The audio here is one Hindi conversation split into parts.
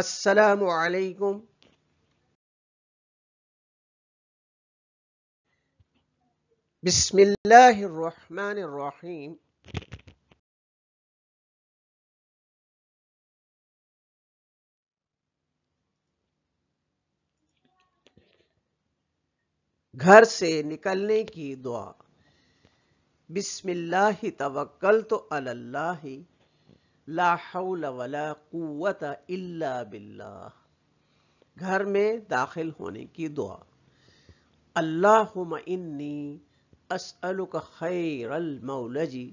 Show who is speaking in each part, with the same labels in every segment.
Speaker 1: असलकुम बसमीम घर से निकलने की दुआ बिस्मिल्लाह तवक्कल तो अल्लाह ला हौल वला क़ुवत घर में दाखिल होने की दुआ अल्लाहुम इन्नी असअलुक खैरल मौलजी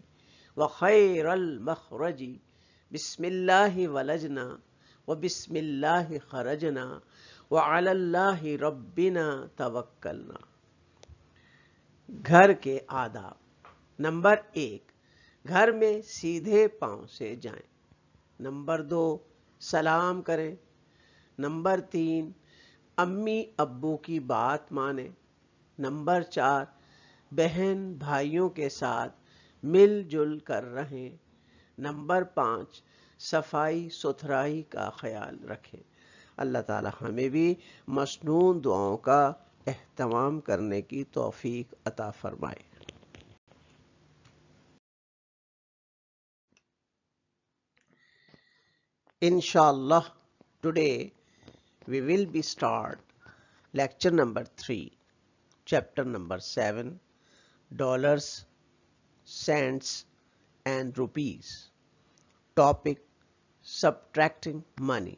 Speaker 1: व खैरल मखरजी बिस्मिल्लाह वलजना व बिस्मिल्ला खरजना व अल्लाह रब्बिना तवक्लना घर के आदाब नंबर एक घर में सीधे पांव से जाएं। नंबर दो सलाम करें नंबर तीन अम्मी अब्बू की बात माने नंबर चार बहन भाइयों के साथ मिलजुल कर रहें नंबर पाँच सफाई सुथराई का ख्याल रखें अल्लाह ताला हमें भी मसनू दुआओं का अहतमाम करने की तौफीक अता फरमाए inshallah today we will be start lecture number 3 chapter number 7 dollars cents and rupees topic subtracting money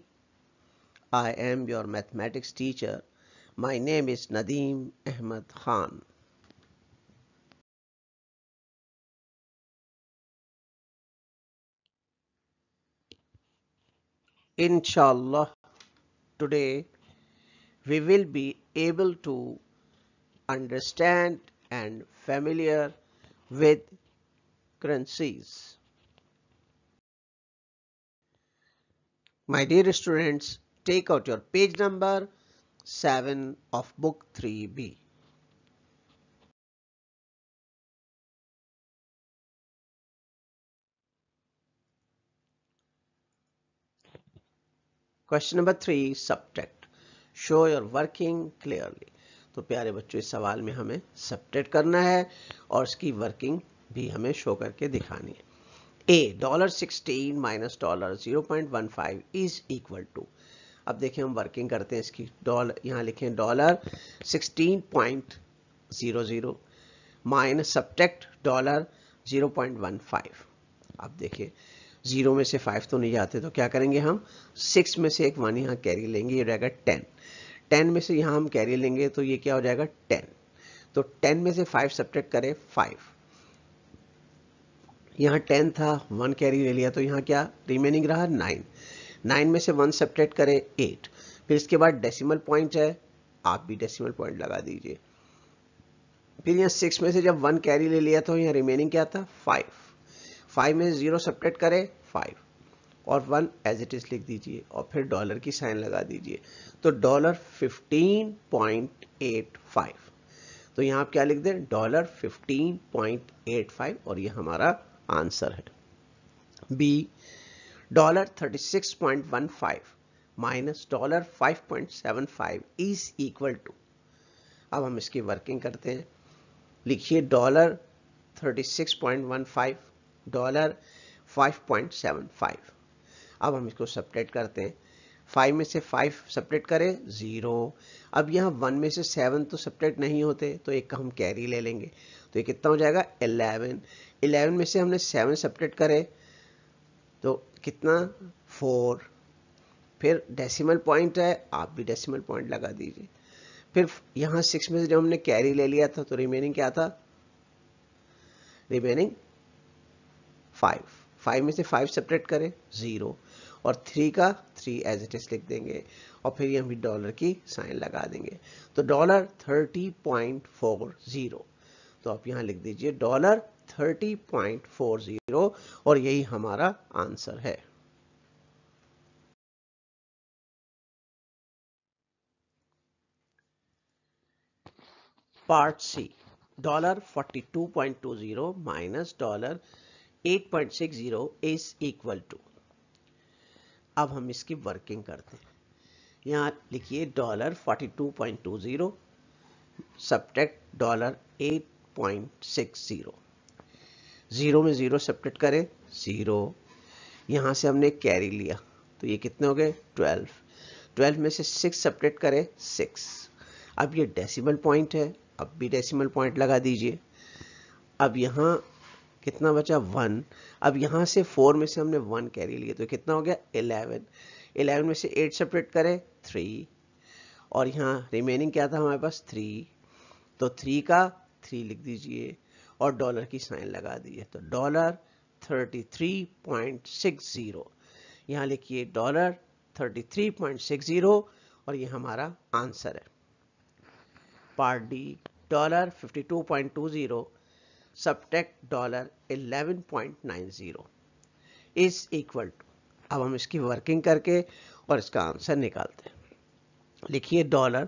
Speaker 1: i am your mathematics teacher my name is nadeem ahmed khan inshallah today we will be able to understand and familiar with currencies my dear students take out your page number 7 of book 3b question number three subtract show your working clearly तो प्यारे बच्चों इस सवाल में हमें सब्ट्रैक्ट करना है और इसकी वर्किंग भी हमें शो करके दिखानी है a dollar sixteen minus dollar zero point one five is equal to अब देखें हम वर्किंग करते हैं इसकी डॉलर यहाँ लिखें dollar sixteen point zero zero minus subtract dollar zero point one five अब देखिए जीरो में से फाइव तो नहीं जाते तो क्या करेंगे हम सिक्स में से एक वन यहाँ कैरी लेंगे ये रहेगा टेन टेन में से यहाँ हम कैरी लेंगे तो ये क्या हो जाएगा टेन तो टेन में से फाइव सब्ट्रैक्ट करें फाइव यहाँ टेन था वन कैरी ले लिया तो यहाँ क्या रिमेनिंग रहा नाइन नाइन में से वन सब्ट्रैक्ट करें एट फिर इसके बाद डेसिमल पॉइंट है आप भी डेसिमल पॉइंट लगा दीजिए फिर यहाँ सिक्स में से जब वन कैरी ले लिया तो यहाँ रिमेनिंग क्या था फाइव फाइव में जीरो सेपरेट करें फाइव और वन एज इट इज लिख दीजिए और फिर डॉलर की साइन लगा दीजिए तो dollar fifteen point eight five तो यहां आप क्या लिख दें dollar fifteen point eight five और यह हमारा आंसर है b dollar thirty six point one five minus dollar five point seven five is equal to अब हम इसकी वर्किंग करते हैं लिखिए dollar thirty six point one five dollar 5.75 अब हम इसको सपरेट करते हैं फाइव में से फाइव सपरेट करें ज़ीरो अब यहाँ वन में से सेवन तो सपरेट नहीं होते तो एक का हम कैरी ले लेंगे तो ये कितना हो जाएगा एलेवन एलेवन में से हमने सेवन सपरेट करे तो कितना फोर फिर डेसिमल पॉइंट है आप भी डेसिमल पॉइंट लगा दीजिए फिर यहाँ सिक्स में से जब हमने कैरी ले लिया था तो रिमेनिंग क्या था रिमेनिंग फाइव फाइव में से फाइव सेपरेट करें ज़ीरो और थ्री का थ्री एज इट इज लिख देंगे और फिर हम डॉलर की साइन लगा देंगे तो dollar thirty point four zero तो आप यहां लिख दीजिए dollar thirty point four zero और यही हमारा आंसर है part c dollar forty two point two zero minus dollar 8.60 is equal to अब हम इसकी वर्किंग करते हैं यहाँ लिखिए डॉलर 42.20 सब्ट्रैक्ट डॉलर 8.60 ज़ीरो में ज़ीरो सब्ट्रैक्ट करें ज़ीरो यहाँ से हमने कैरी लिया तो ये कितने हो गए 12 12 में से 6 सब्ट्रैक्ट करें 6 अब ये डेसिमल पॉइंट है अब भी डेसिमल पॉइंट लगा दीजिए अब यहाँ कितना बचा वन अब यहाँ से फोर में से हमने वन कैरी लिया तो कितना हो गया इलेवन इलेवन में से एट सेपरेट करें थ्री और यहाँ रिमेनिंग क्या था हमारे पास थ्री तो थ्री का थ्री लिख दीजिए और डॉलर की साइन लगा दीजिए तो dollar thirty three point six zero यहाँ लिखिए dollar thirty three point six zero और ये हमारा आंसर है part D dollar fifty two point two zero subtract dollar eleven point nine zero is equal to अब हम इसकी वर्किंग करके और इसका आंसर निकालते हैं लिखिए dollar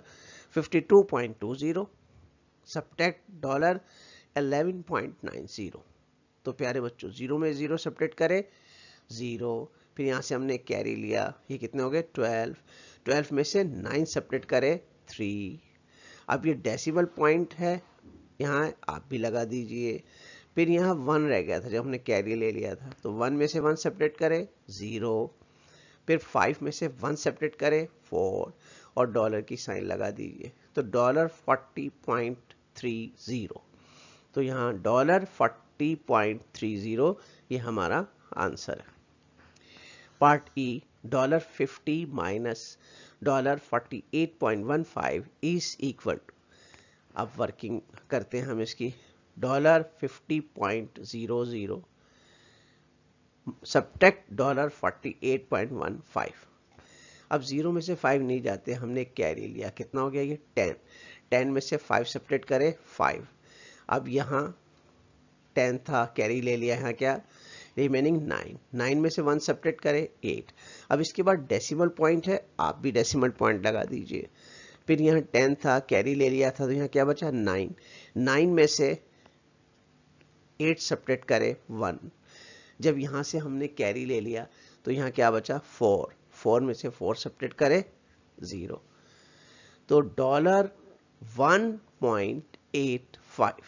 Speaker 1: fifty two point two zero dollar eleven point nine zero तो प्यारे बच्चों ज़ीरो में ज़ीरो सब्ट्रैक्ट करें ज़ीरो फिर यहाँ से हमने कैरी लिया ये कितने हो गए ट्वेल्व ट्वेल्व में से नाइन सब्ट्रैक्ट करें थ्री अब ये डेसिमल पॉइंट है यहाँ आप भी लगा दीजिए फिर यहाँ वन रह गया था जब हमने कैरी ले लिया था तो वन में से वन सेपरेट करें ज़ीरो फिर फाइव में से वन सेपरेट करें फोर और डॉलर की साइन लगा दीजिए तो dollar forty point three zero तो यहाँ dollar forty point three zero ये हमारा आंसर है part e dollar fifty minus dollar forty eight point one five is equal to अब वर्किंग करते हैं हम इसकी dollar fifty point zero zero subtract dollar forty eight point one five अब ज़ीरो में से फाइव नहीं जाते हमने कैरी लिया कितना हो गया ये टेन टेन में से फाइव सेपरेट करें फाइव अब यहाँ टेन था कैरी ले लिया यहाँ क्या रिमेनिंग नाइन नाइन में से वन सेपरेट करें एट अब इसके बाद डेसिमल पॉइंट है आप भी डेसिमल पॉइंट लगा दीजिए फिर यहाँ टेन था कैरी ले लिया था तो यहाँ क्या बचा नाइन नाइन में से एट सपरेट करे वन जब यहाँ से हमने कैरी ले लिया तो यहाँ क्या बचा फोर फोर में से फोर सपरेट करे ज़ीरो तो dollar one point eight five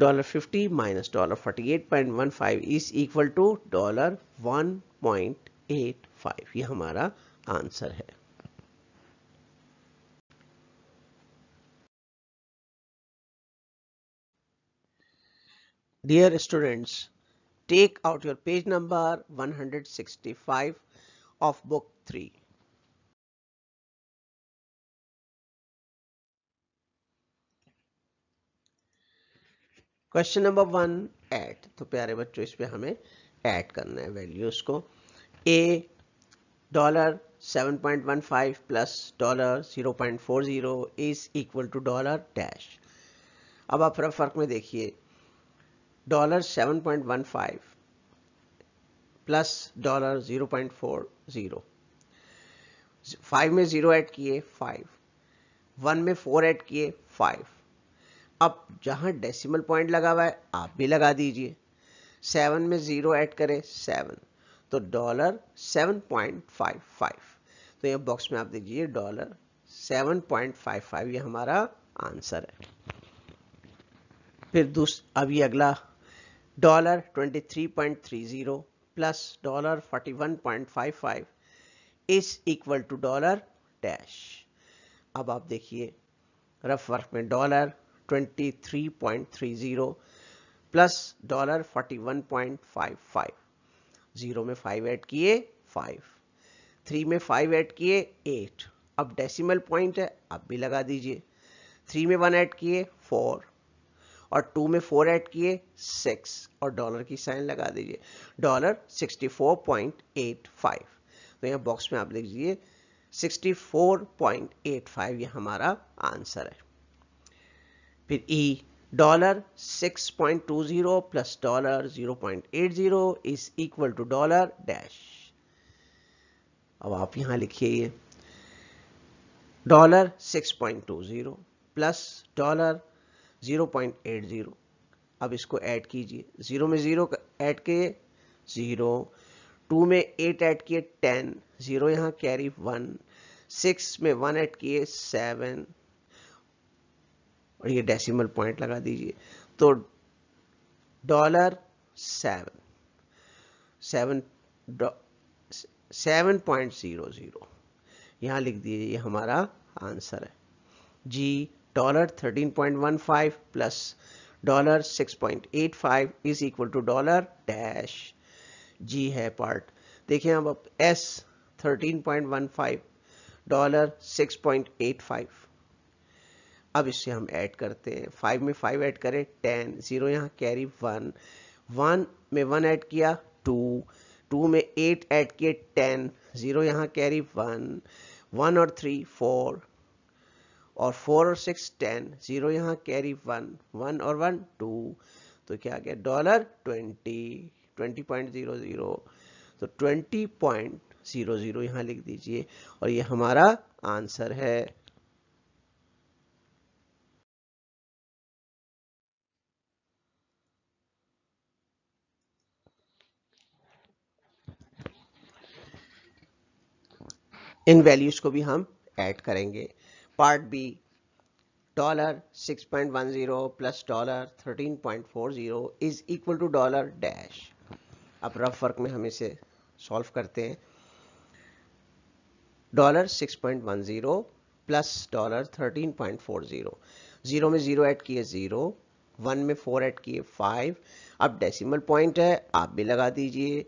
Speaker 1: dollar fifty minus dollar forty eight point one five is equal to dollar one point eight five ये हमारा आंसर है Dear students, take out your page number 165 of book 3. Question number one add तो प्यारे बच्चों पे हमें एड करना है वैल्यूज को A dollar 7.15 plus dollar 0.40 is equal to dollar dash अब आप फर्क में देखिए dollar seven point one five plus dollar zero point four zero five में ज़ीरो ऐड किए फाइव वन में फोर ऐड किए फाइव अब जहां डेसिमल पॉइंट लगा हुआ है आप भी लगा दीजिए सेवन में ज़ीरो ऐड करें सेवन तो dollar seven point five five तो ये बॉक्स में आप देखिए dollar seven point five five ये हमारा आंसर है फिर दूस अभी अगला forty 23.30 point five 41.55 is equal to dollar dash अब आप देखिए रफ वर्क में डॉलर 23.30 प्लस डॉलर 41.55 जीरो में फाइव ऐड किए फाइव थ्री में फाइव ऐड किए एट अब डेसिमल पॉइंट है आप भी लगा दीजिए थ्री में वन ऐड किए फोर और टू में फोर ऐड किए सिक्स और डॉलर की साइन लगा दीजिए dollar sixty four point eight five तो यहाँ बॉक्स में आप लिख दीजिए sixty four point eight five ये हमारा आंसर है फिर E dollar six point two zero plus dollar zero point eight zero is equal to dollar dash अब आप यहां लिखिए ये dollar six point two zero plus dollar 0.80 अब इसको ऐड कीजिए जीरो में जीरो ऐड किए जीरो टू में एट ऐड किए टेन जीरो यहाँ कैरी वन सिक्स में वन ऐड किए सेवन और ये डेसिमल पॉइंट लगा दीजिए तो dollar seven seven seven point zero zero यहाँ लिख दीजिए ये हमारा आंसर है G dollar thirteen point one five plus dollar six eight five is equal to dollar dash जी है पार्ट देखिए हम अब एस 13.15 डॉलर 6.85 अब इससे हम ऐड करते हैं फाइव में फाइव ऐड करें टेन जीरो यहां कैरी वन वन में वन ऐड किया टू टू में एट ऐड किए टेन जीरो यहां कैरी वन वन और थ्री फोर और फोर और सिक्स टेन जीरो यहाँ कैरी वन वन और वन टू तो क्या आ गया dollar twenty twenty point zero zero तो ट्वेंटी पॉइंट जीरो जीरो यहाँ लिख दीजिए और ये हमारा आंसर है इन वैल्यूज को भी हम ऐड करेंगे part B dollar 6.10 plus dollar 13.40 is equal to dollar dash अब रफ वर्क में हम इसे सॉल्व करते हैं डॉलर 6.10 प्लस डॉलर 13.40 जीरो में जीरो ऐड किए जीरो वन में फोर ऐड किए फाइव अब डेसिमल पॉइंट है आप भी लगा दीजिए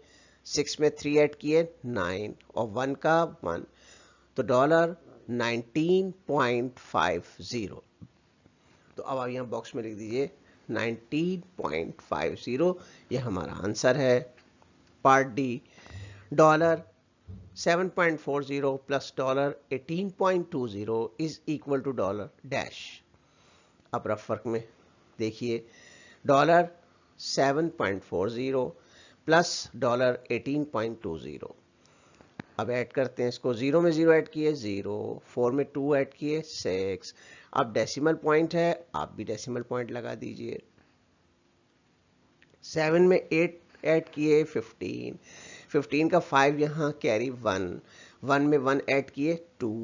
Speaker 1: सिक्स में थ्री ऐड किए नाइन और वन का वन तो डॉलर 19.50 तो अब आप यहां बॉक्स में लिख दीजिए 19.50 ये हमारा आंसर है part D dollar 7.40 plus dollar 18.20 is equal to dollar dash अब रफ वर्क में देखिए डॉलर 7.40 प्लस डॉलर 18.20 अब ऐड करते हैं इसको जीरो में जीरो ऐड किए जीरो फोर में टू ऐड किए सिक्स अब डेसिमल पॉइंट है आप भी डेसिमल पॉइंट लगा दीजिए सेवन में एट ऐड किए फिफ्टीन फिफ्टीन का फाइव यहाँ कैरी वन वन में वन ऐड किए टू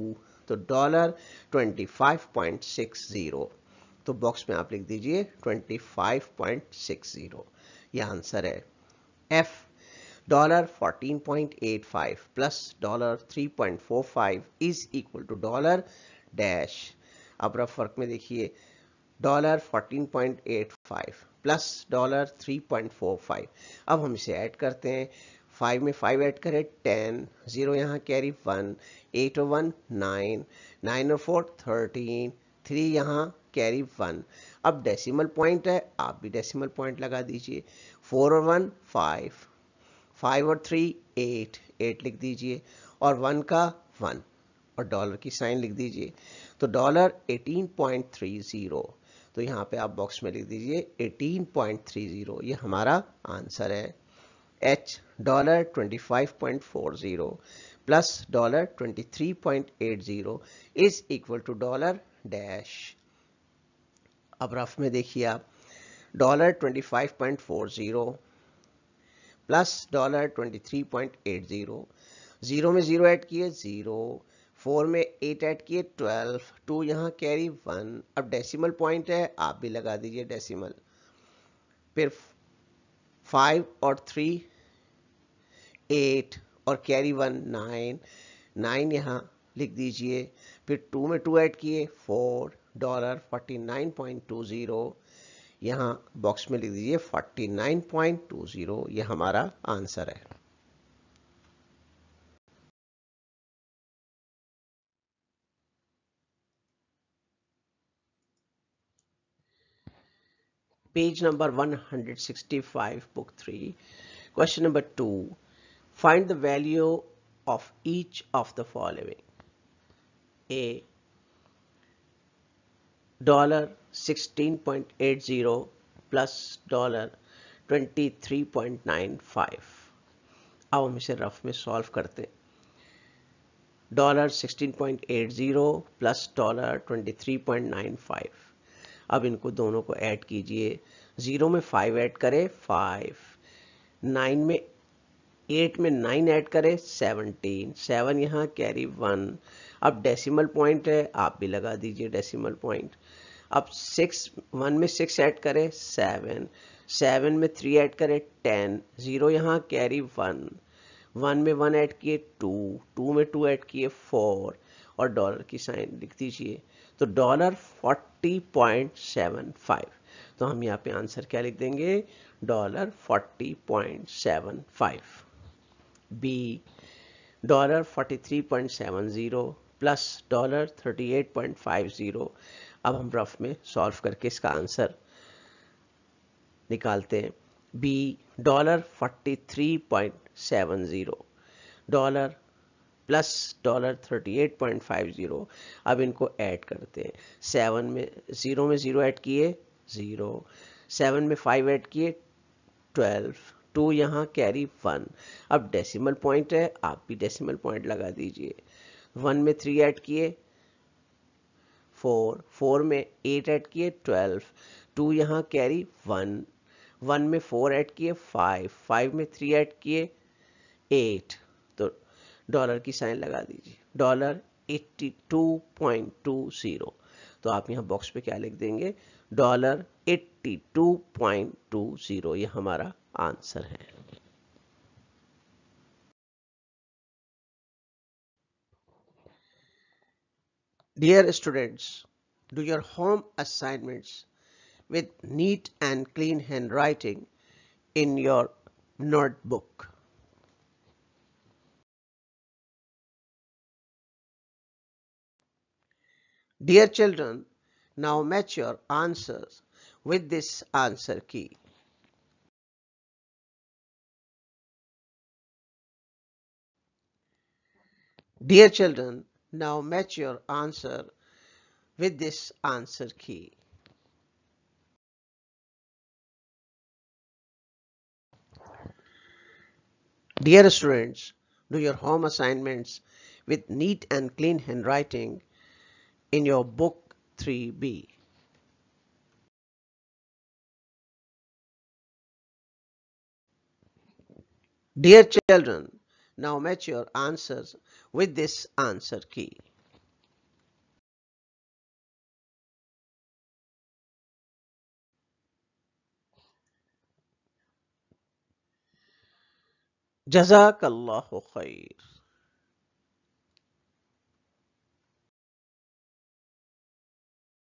Speaker 1: तो dollar twenty five point six zero तो बॉक्स में आप लिख दीजिए twenty five point six zero यह आंसर है F $14.85 plus $3.45 is equal to dollar dash अब रफ फर्क में देखिए dollar 14.85 point eight five plus dollar three point four five अब हम इसे ऐड करते हैं फाइव में फाइव ऐड करें टेन जीरो यहाँ कैरी वन एट और वन नाइन नाइन और फोर थर्टीन थ्री यहां कैरी वन अब डेसिमल पॉइंट है आप भी डेसिमल पॉइंट लगा दीजिए फोर और वन फाइव फाइव और थ्री एट एट लिख दीजिए और वन का वन और डॉलर की साइन लिख दीजिए तो dollar eighteen point three zero तो यहाँ पे आप बॉक्स में लिख दीजिए एटीन पॉइंट थ्री ज़ीरो ये हमारा आंसर है H dollar twenty five point four zero plus dollar twenty three point eight zero is equal to dollar dash अब रफ में देखिए आप dollar twenty five point four zero plus dollar twenty three point eight zero zero में ज़ीरो ऐड किए ज़ीरो फोर में एट ऐड किए ट्वेल्व टू यहाँ कैरी वन अब डेसिमल पॉइंट है आप भी लगा दीजिए डेसिमल फिर फाइव और थ्री एट और कैरी वन नाइन नाइन यहाँ लिख दीजिए फिर टू में टू ऐड किए four dollar forty nine point two zero यहाँ बॉक्स में लिख दीजिए 49.20 ये हमारा आंसर है page number 165 book three question number two find the value of each of the following A dollar 16.80 plus dollar 23.95 अब हम इसे रफ में सॉल्व करते डॉलर 16.80 प्लस डॉलर 23.95 अब इनको दोनों को ऐड कीजिए ज़ीरो में फाइव ऐड करें फाइव नाइन में एट में नाइन ऐड करें सेवनटीन सेवन यहाँ कैरी वन अब डेसिमल पॉइंट है आप भी लगा दीजिए डेसिमल पॉइंट अब सिक्स वन में सिक्स ऐड करें सेवन सेवन में थ्री ऐड करें टेन ज़ीरो यहाँ कैरी वन वन में वन ऐड किए टू टू में टू ऐड किए फोर और डॉलर की साइन लिख दीजिए तो dollar forty point seven five तो हम यहाँ पे आंसर क्या लिख देंगे dollar forty point seven five B dollar forty three point seven zero plus dollar thirty eight point five zero अब हम रफ में सॉल्व करके इसका आंसर निकालते हैं B dollar forty three point seven zero dollar plus dollar thirty eight point five zero अब इनको ऐड करते हैं सेवन में ज़ीरो में ज़ीरो ऐड किए ज़ीरो सेवन में फाइव ऐड किए ट्वेल्व टू यहाँ कैरी वन अब डेसिमल पॉइंट है आप भी डेसिमल पॉइंट लगा दीजिए वन में थ्री ऐड किए फोर फोर में एट ऐड किए ट्वेल्व टू यहाँ कैरी वन वन में फोर ऐड किए फाइव फाइव में थ्री ऐड किए एट तो डॉलर की साइन लगा दीजिए dollar eighty two point two zero तो आप यहाँ बॉक्स पे क्या लिख देंगे dollar eighty two point two zero ये हमारा आंसर है Dear students, do your home assignments with neat and clean handwriting in your notebook. Dear children, now match your answers with this answer key. Dear children, now match your answer with this answer key. Dear students, do your home assignments with neat and clean handwriting in your book 3B. Dear children, now match your answers with this answer key. Jazakallahu khair.